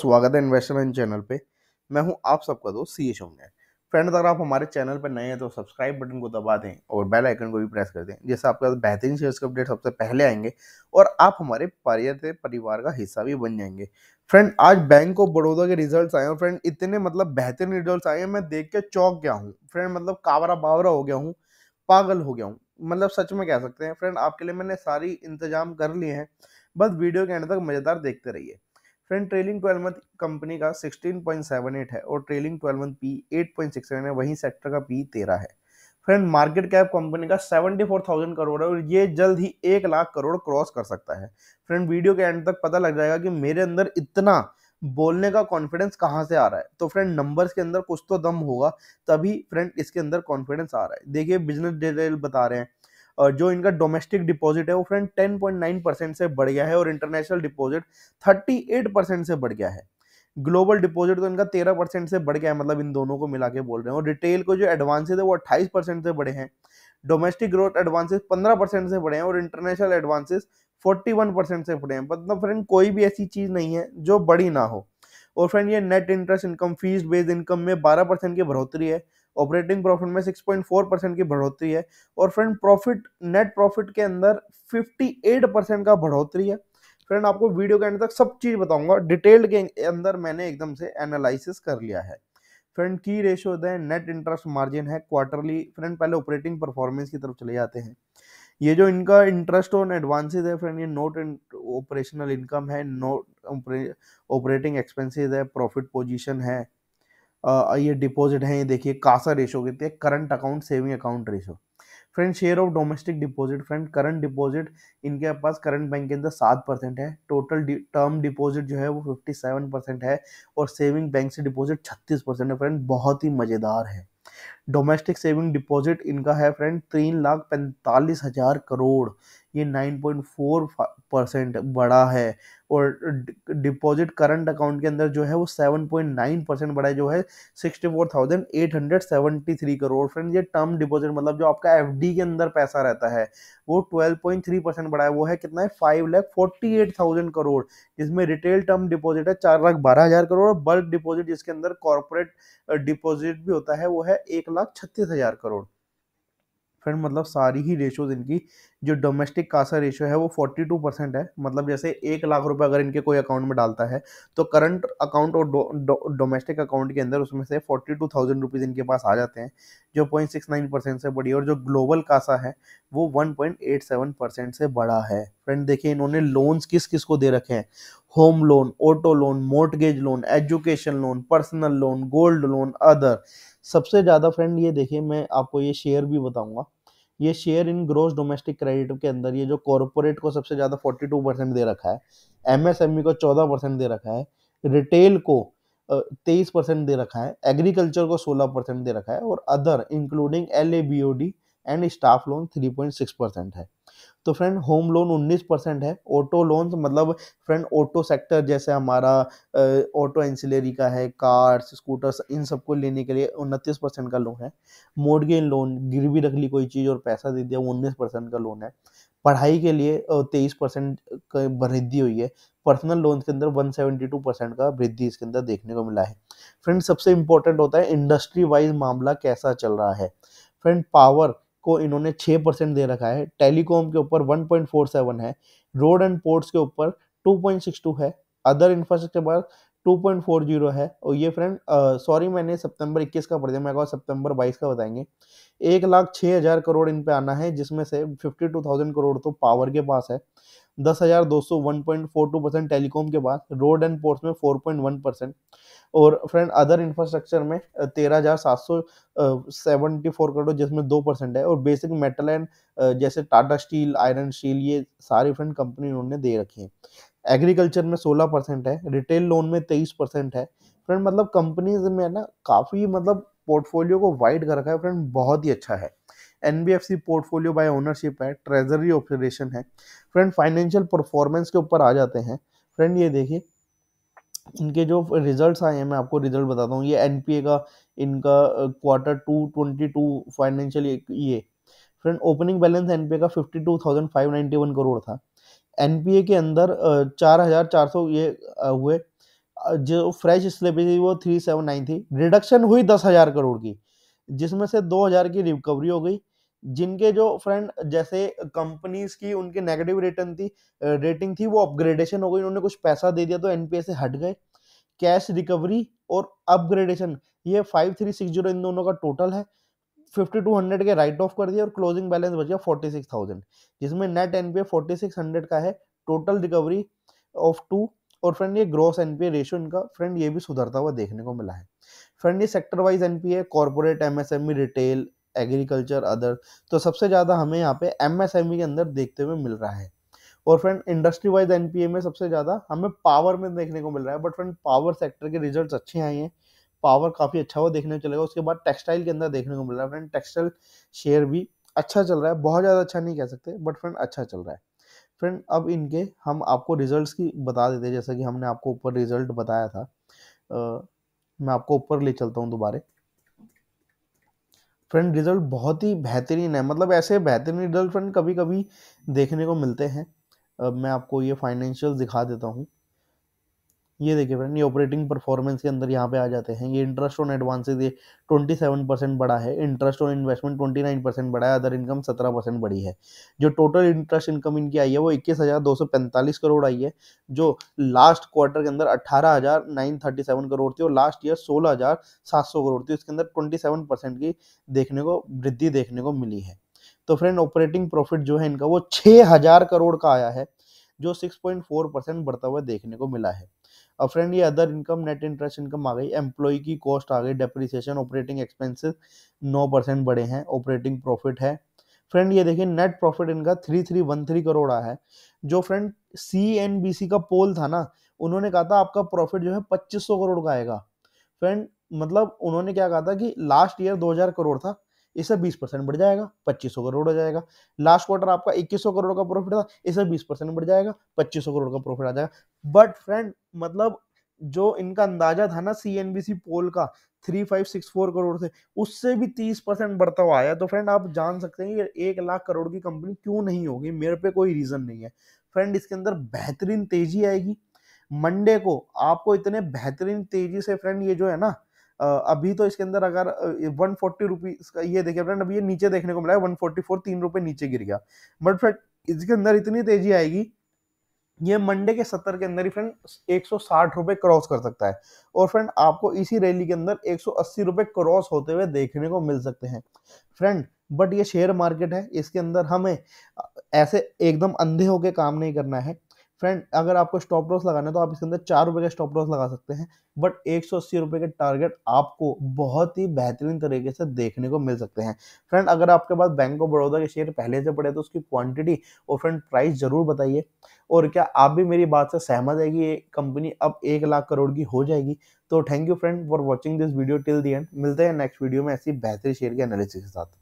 स्वागत है investment channel पे मैं हूं आप सबका दोस्त सी एश होंगे फ्रेंड अगर आप हमारे चैनल पर नए हैं तो सब्सक्राइब बटन को दबा दें और बेल आइकन को भी प्रेस कर दें जिससे आपके पास बेहतरीन शेयर्स के अपडेट सबसे पहले आएंगे और आप हमारे परियत परिवार का हिस्सा भी बन जाएंगे फ्रेंड आज बैंक ऑफ बड़ौदा के रिजल्ट्स आए हैं फ्रेंड इतने मतलब बेहतरीन रिजल्ट आए हैं मैं देख के चौक गया हूँ फ्रेंड मतलब कावरा बावरा हो गया हूँ पागल हो गया हूँ मतलब सच में कह सकते हैं फ्रेंड आपके लिए मैंने सारी इंतजाम कर लिए हैं बस वीडियो के एंड तक मज़ेदार देखते रहिए friend trailing twelve month company का 16.78 है और ट्रेलिंग ट्वेल्व मंथ पी 8.67 है वहीं सेक्टर का पी 13 है फ्रेंड मार्केट कैप कंपनी का 74,000 करोड़ है और ये जल्द ही एक लाख करोड़ क्रॉस कर सकता है फ्रेंड वीडियो के एंड तक पता लग जाएगा कि मेरे अंदर इतना बोलने का कॉन्फिडेंस कहाँ से आ रहा है तो फ्रेंड नंबर्स के अंदर कुछ तो दम होगा तभी फ्रेंड इसके अंदर कॉन्फिडेंस आ रहा है देखिए बिजनेस डिटेल बता रहे हैं और जो इनका डोमेस्टिक डिपॉजिट है वो फ्रेंड 10.9 परसेंट से बढ़ गया है और इंटरनेशनल डिपॉजिट 38 परसेंट से बढ़ गया है ग्लोबल डिपॉजिट तो इनका 13 परसेंट से बढ़ गया है मतलब इन दोनों को मिला के बोल रहे हैं और रिटेल को जो एडवांसेज है वो अट्ठाईस परसेंट से बढ़े हैं डोमेस्टिक ग्रोथ एडवांसेज पंद्रह परसेंट से बढ़े हैं और इंटरनेशनल एडवांसेज फोर्टी परसेंट से बढ़े हैं मतलब फ्रेंड कोई भी ऐसी चीज़ नहीं है जो बड़ी ना हो और फ्रेंड ये net interest income fees based income में बारह परसेंट की बढ़ोतरी है ऑपरेटिंग प्रॉफिट में 6.4 परसेंट की बढ़ोतरी है और फ्रेंड प्रॉफिट नेट प्रॉफिट के अंदर 58 परसेंट का बढ़ोतरी है फ्रेंड आपको वीडियो के एंड तक सब चीज़ बताऊंगा डिटेल्ड के अंदर मैंने एकदम से एनालिसिस कर लिया है फ्रेंड की रेशियो दें नेट इंटरेस्ट मार्जिन है क्वार्टरली फ्रेंड पहले ऑपरेटिंग परफॉर्मेंस की तरफ चले जाते हैं ये जो इनका इंटरेस्ट ऑन एडवांसेस है फ्रेंड ये नोट ऑपरेशनल इनकम है नोट ऑपरेटिंग एक्सपेंसेस है प्रॉफिट पोजीशन है ये डिपॉजिट है ये देखिए कासा रेशो कितनी है current account saving account ratio friend share of domestic deposit friend current deposit इनके पास करंट बैंक के अंदर सात परसेंट है टोटल टर्म डिपॉजिट जो है वो फिफ्टी सेवन परसेंट है और सेविंग बैंक से डिपॉजिट छत्तीस परसेंट है फ्रेंड बहुत ही मज़ेदार है डोमेस्टिक सेविंग डिपॉजिट इनका है फ्रेंड तीन लाख पैंतालीस हज़ार करोड़ ये 9.4 परसेंट बढ़ा है और डिपॉजिट करंट अकाउंट के अंदर जो है वो 7.9 परसेंट बढ़ा है जो है 64,873 करोड़ फ्रेंड ये टर्म डिपॉजिट मतलब जो आपका एफ के अंदर पैसा रहता है वो 12.3 परसेंट बढ़ा है वो है कितना है five lakh forty eight thousand crore जिसमें रिटेल टर्म डिपॉजिट है चार लाख बारह हज़ार करोड़ और बल्क डिपॉजिट जिसके अंदर कॉरपोरेट डिपॉजिट भी होता है वो है एक लाख छत्तीस हज़ार करोड़ फ्रेंड मतलब सारी ही रेशोज़ इनकी जो डोमेस्टिक कासा रेशो है वो 42 परसेंट है मतलब जैसे एक लाख रुपए अगर इनके कोई अकाउंट में डालता है तो करंट अकाउंट और डोमेस्टिक अकाउंट के अंदर उसमें से फोर्टी टू थाउजेंड रुपीज़ इनके पास आ जाते हैं जो पॉइंट सिक्स नाइन परसेंट से बड़ी और जो ग्लोबल कासा है वो one point eight seven percent से बड़ा है फ्रेंड देखिए इन्होंने लोन्स किस किस को दे रखे हैं home loan auto loan mortgage loan education loan personal loan gold loan other सबसे ज़्यादा फ्रेंड ये देखिए मैं आपको ये शेयर भी बताऊंगा ये share in gross domestic credit के अंदर ये जो कॉरपोरेट को सबसे ज़्यादा 42 परसेंट दे रखा है एमएसएमई e को 14 परसेंट दे रखा है रिटेल को तेईस परसेंट दे रखा है एग्रीकल्चर को सोलह परसेंट दे रखा है और other including L A B O D and staff loan 3.6 percent है तो फ्रेंड होम लोन 19 परसेंट है ऑटो लोन मतलब फ्रेंड ऑटो सेक्टर जैसे हमारा ऑटो इंसिलरी का है कार्स स्कूटर्स इन सबको लेने के लिए उनतीस परसेंट का लोन है मोडगेन लोन गिरवी रख ली कोई चीज़ और पैसा दे दिया वो उन्नीस परसेंट का लोन है पढ़ाई के लिए तेईस परसेंट वृद्धि हुई है पर्सनल लोन के अंदर वन सेवेंटी टू परसेंट का वृद्धि इसके अंदर देखने को मिला है फ्रेंड सबसे इंपॉर्टेंट होता है इंडस्ट्री वाइज मामला कैसा चल रहा है फ्रेंड पावर को इन्होंने छः परसेंट दे रखा है टेलीकॉम के ऊपर वन पॉइंट फोर सेवन है रोड एंड पोर्ट्स के ऊपर टू पॉइंट सिक्स टू है अदर इंफ्रास्ट्रक्चर पर टू पॉइंट फोर जीरो है और ये फ्रेंड सॉरी मैंने सितंबर इक्कीस का पढ़ दिया मैं सितंबर बाईस का बताएंगे एक लाख छः हज़ार करोड़ इन पर आना है जिसमें से फिफ्टी टू थाउजेंड करोड़ तो पावर के पास है दस हज़ार दो सौ one point four two percent telecom के बाद रोड एंड पोर्ट्स में फोर पॉइंट वन परसेंट और फ्रेंड अदर इंफ्रास्ट्रक्चर में तेरह हज़ार सात सौ सेवेंटी फोर करोड़ जिसमें दो परसेंट है और बेसिक मेटल एंड जैसे टाटा स्टील आयरन स्टील ये सारी फ्रेंड कंपनी उन्होंने दे रखी है एग्रीकल्चर में सोलह परसेंट है रिटेल लोन में तेईस परसेंट है फ्रेंड मतलब कंपनीज में ना काफ़ी मतलब पोर्टफोलियो को वाइड कर रखा है फ्रेंड बहुत ही अच्छा है सी पोर्टफोलियो बाय ओनरशिप है ट्रेजरी ऑपरेशन है फ्रेंड फाइनेंशियल परफॉर्मेंस के ऊपर आ जाते हैं फ्रेंड ये देखिए इनके जो रिजल्ट्स आए हैं मैं आपको रिजल्ट बताता हूँ ये ए का इनका quarter two twenty two financial ये फ्रेंड ओपनिंग बैलेंस एनपीए का fifty two thousand five ninety one crore था ए के अंदर चार हज़ार चार सौ ये हुए जो फ्रेश स्लेबेज थी वो थ्री सेवन नाइन थी रिडक्शन हुई दस हज़ार करोड़ की जिसमें से दो हज़ार की रिकवरी हो गई जिनके जो फ्रेंड जैसे कंपनीज की उनके नेगेटिव रिटर्न थी रेटिंग थी वो अपग्रेडेशन हो गई उन्होंने कुछ पैसा दे दिया तो एनपीए से हट गए कैश रिकवरी और अपग्रेडेशन ये फाइव थ्री सिक्स जीरो इन दोनों का टोटल है फिफ्टी टू हंड्रेड के राइट ऑफ कर दिया और क्लोजिंग बैलेंस बच गया फोर्टी सिक्स थाउजेंड जिसमें net NPA forty six hundred का है टोटल रिकवरी ऑफ टू और फ्रेंड ये ग्रॉस एनपीए रेशियो इनका फ्रेंड ये भी सुधरता हुआ देखने को मिला है फ्रेंड ये sector wise NPA corporate MSME retail agriculture other तो सबसे ज़्यादा हमें यहाँ पे एमएसएमई e के अंदर देखते हुए मिल रहा है और फ्रेंड इंडस्ट्री वाइज एनपीए में सबसे ज़्यादा हमें पावर में देखने को मिल रहा है बट फ्रेंड पावर सेक्टर के रिजल्ट अच्छे आए हैं पावर काफ़ी अच्छा हुआ देखने को चलेगा उसके बाद टेक्सटाइल के अंदर देखने को मिल रहा है फ्रेंड टेक्सटाइल शेयर भी अच्छा चल रहा है बहुत ज़्यादा अच्छा नहीं कह सकते बट फ्रेंड अच्छा चल रहा है फ्रेंड अब इनके हम आपको रिजल्ट्स की बता देते हैं जैसा कि हमने आपको ऊपर रिजल्ट बताया था आ, मैं आपको ऊपर ले चलता हूँ दोबारा फ्रेंड रिज़ल्ट बहुत ही बेहतरीन है मतलब ऐसे बेहतरीन रिज़ल्ट फ्रेंड कभी कभी देखने को मिलते हैं अब मैं आपको ये फाइनेंशियल दिखा देता हूँ ये देखिए फ्रेंड ये ऑपरेटिंग परफॉर्मेंस के अंदर यहाँ पे आ जाते हैं ये इंटरेस्ट ऑन एडवांसेज ये ट्वेंटी सेवन परसेंट बढ़ा है interest on investment twenty nine percent बढ़ा है अदर इनकम सत्रह परसेंट बढ़ी है जो टोटल इंटरेस्ट इनकम इनकी आई है वो इक्कीस हज़ार दो सौ पैंतालीस करोड़ आई है जो लास्ट क्वार्टर के अंदर अट्ठारह हज़ार नाइन थर्टी सेवन करोड़ थी और लास्ट ईयर सोलह हज़ार सात सौ करोड़ थी उसके अंदर ट्वेंटी सेवन परसेंट की देखने को वृद्धि देखने को मिली है तो फ्रेंड ऑपरेटिंग प्रॉफिट जो है इनका वो छः हज़ार करोड़ का आया है जो सिक्स परसेंट बढ़ता हुआ देखने को मिला है अब फ्रेंड ये other income net interest income आ गई एम्प्लॉय की कॉस्ट आ गई डेप्रिसिएशन ऑपरेटिंग एक्सपेंसेस नौ परसेंट बढ़े हैं ऑपरेटिंग प्रॉफिट है फ्रेंड ये देखिए नेट प्रॉफिट इनका three three one three crore आया है जो friend C N B C का पोल था ना उन्होंने कहा था आपका प्रॉफिट जो है पच्चीस सौ करोड़ का आएगा फ्रेंड मतलब उन्होंने क्या कहा था कि लास्ट ईयर हजार करोड़ था इससे बीस परसेंट बढ़ जाएगा पच्चीस सौ करोड़ हो जाएगा लास्ट क्वार्टर आपका इक्कीस सौ करोड़ का प्रॉफिट था इससे बीस परसेंट बढ़ जाएगा पच्चीस सौ करोड़ का प्रॉफिट आ जाएगा बट फ्रेंड मतलब जो इनका अंदाजा था ना सी एन बी सी पोल का three five six four crore से उससे भी तीस परसेंट बढ़ता हुआ आया तो फ्रेंड आप जान सकते हैं कि एक लाख करोड़ की कंपनी क्यों नहीं होगी मेरे पे कोई रीज़न नहीं है फ्रेंड इसके अंदर बेहतरीन तेजी आएगी मंडे को आपको इतने बेहतरीन तेजी से फ्रेंड ये जो है ना अभी तो इसके अंदर अगर वन फोर्टी रुपीज का ये देखिए फ्रेंड अभी ये नीचे देखने को मिला है वन फोर्टी फोर तीन रुपये नीचे गिर गया बट फ्रेंड इसके अंदर इतनी तेजी आएगी ये मंडे के सत्तर के अंदर ही फ्रेंड एक सौ साठ रुपये क्रॉस कर सकता है और फ्रेंड आपको इसी रैली के अंदर एक सौ अस्सी रुपये क्रॉस होते हुए देखने को मिल सकते हैं फ्रेंड बट ये शेयर मार्केट है इसके अंदर हमें ऐसे एकदम अंधे होके काम नहीं करना है फ्रेंड अगर आपको स्टॉप लॉस लगाना है तो आप इसके अंदर चार रुपये का स्टॉप लॉस लगा सकते हैं बट एक सौ अस्सी रुपये के टारगेट आपको बहुत ही बेहतरीन तरीके से देखने को मिल सकते हैं फ्रेंड अगर आपके पास बैंक ऑफ बड़ौदा के शेयर पहले से पड़े तो उसकी क्वांटिटी और फ्रेंड प्राइस जरूर बताइए और क्या आप भी मेरी बात से सहमत है कि ये कंपनी अब एक लाख करोड़ की हो जाएगी तो thank you friend for watching this video till the end मिलते हैं नेक्स्ट वीडियो में ऐसी बेहतरीन शेयर के एनालिसिस के साथ